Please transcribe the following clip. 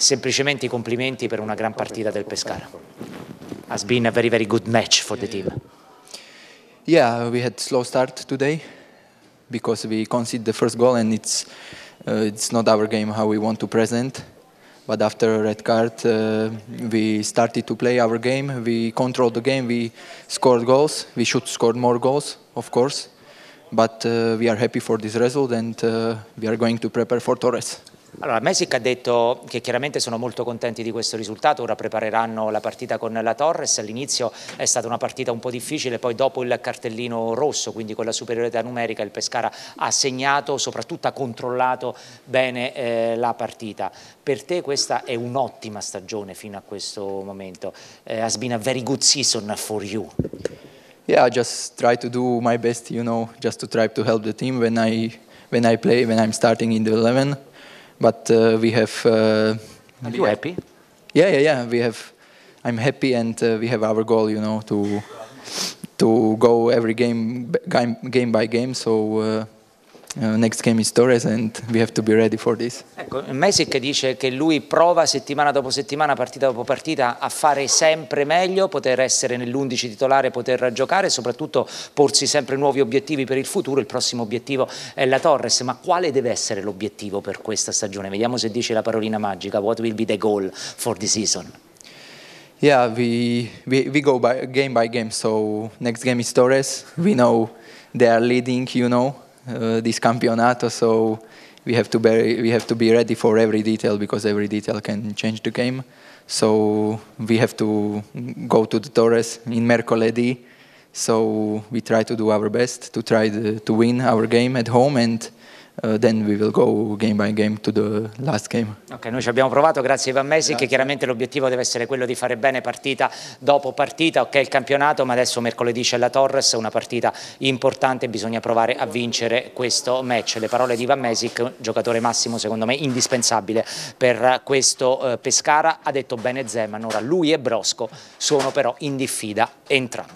semplicemente i complimenti per una gran partita del Pescara. Has been a very very good match for the team. Yeah, we had slow start today because we conceded the first goal and it's uh, it's not our game how we want to present. But after a red card, uh, we started to play our game. We controlled the game. We scored goals. We should score more goals, of course. But uh, we are happy for this result and uh, we are going to prepare for Torres. Allora, Mesic ha detto che chiaramente sono molto contenti di questo risultato, ora prepareranno la partita con la Torres, all'inizio è stata una partita un po' difficile, poi dopo il cartellino rosso, quindi con la superiorità numerica il Pescara ha segnato, soprattutto ha controllato bene eh, la partita. Per te questa è un'ottima stagione fino a questo momento, eh, has been a very good season for you. Yeah, I just try to do my best, you know, just to try to help the team when I, when I play, when I'm starting in the 11. But uh, we have. Uh, Are you happy? Yeah, yeah, yeah. We have. I'm happy, and uh, we have our goal. You know, to to go every game game, game by game. So Uh, next game is Torres and we have to be ready for this. Ecco, Mesic dice che lui prova settimana dopo settimana, partita dopo partita a fare sempre meglio, poter essere nell'11 titolare, poter giocare e soprattutto porsi sempre nuovi obiettivi per il futuro. Il prossimo obiettivo è la Torres, ma quale deve essere l'obiettivo per questa stagione? Vediamo se dice la parolina magica, what will be the goal for the season? Yeah, we, we, we go by, game by game, so next game is Torres, we know they are leading, you know, Uh, this campionato, so we have to be we have to be ready for every detail because every detail can change the game. So we have to go to the Torres in mercoledì. So we try to do our best to try the, to win our game at home and uh, then we will go game by game to the last game. Ok, noi ci abbiamo provato, grazie Ivan Mesi, grazie. che chiaramente l'obiettivo deve essere quello di fare bene partita dopo partita, ok il campionato, ma adesso mercoledì c'è la Torres, una partita importante, bisogna provare a vincere questo match. Le parole di Ivan Mesic, giocatore massimo secondo me indispensabile per questo eh, Pescara, ha detto bene Zeman, ora lui e Brosco sono però in diffida entrambi.